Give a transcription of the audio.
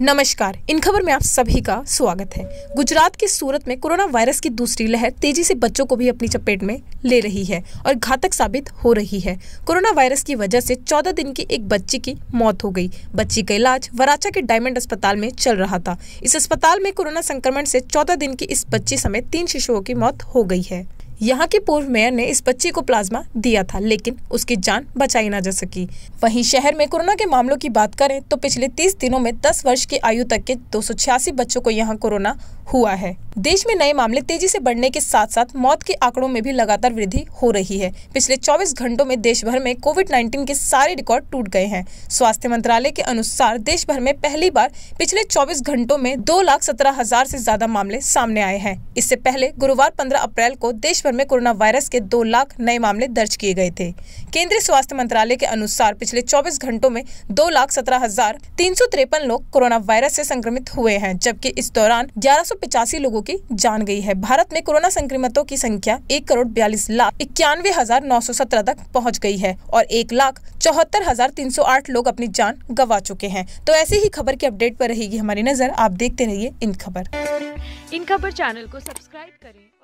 नमस्कार इन खबर में आप सभी का स्वागत है गुजरात के सूरत में कोरोना वायरस की दूसरी लहर तेजी से बच्चों को भी अपनी चपेट में ले रही है और घातक साबित हो रही है कोरोना वायरस की वजह से 14 दिन की एक बच्ची की मौत हो गई बच्ची का इलाज वराचा के डायमंड अस्पताल में चल रहा था इस अस्पताल में कोरोना संक्रमण से चौदह दिन की इस बच्ची समेत तीन शिशुओं की मौत हो गई है यहाँ के पूर्व मेयर ने इस बच्ची को प्लाज्मा दिया था लेकिन उसकी जान बचाई ना जा सकी वहीं शहर में कोरोना के मामलों की बात करें तो पिछले 30 दिनों में 10 वर्ष की आयु तक के दो बच्चों को यहाँ कोरोना हुआ है देश में नए मामले तेजी से बढ़ने के साथ साथ मौत के आंकड़ों में भी लगातार वृद्धि हो रही है पिछले 24 घंटों में देश भर में कोविड 19 के सारे रिकॉर्ड टूट गए हैं स्वास्थ्य मंत्रालय के अनुसार देश भर में पहली बार पिछले 24 घंटों में दो लाख सत्रह हजार ऐसी ज्यादा मामले सामने आए हैं इससे पहले गुरुवार पंद्रह अप्रैल को देश देशभर में कोरोना वायरस के दो लाख नए मामले दर्ज किए गए थे केंद्रीय स्वास्थ्य मंत्रालय के अनुसार पिछले 24 घंटों में दो लाख सत्रह हजार तीन सौ तिरपन लोग कोरोना वायरस से संक्रमित हुए हैं जबकि इस दौरान ग्यारह लोगों की जान गई है भारत में कोरोना संक्रमितों की संख्या एक करोड़ बयालीस लाख इक्यानवे हजार नौ सौ सत्रह तक पहुँच गई है और एक लाख चौहत्तर हजार तीन सौ आठ लोग अपनी जान गंवा चुके हैं तो ऐसी ही खबर की अपडेट पर रहेगी हमारी नजर आप देखते रहिए इन खबर इन खबर चैनल को सब्सक्राइब करें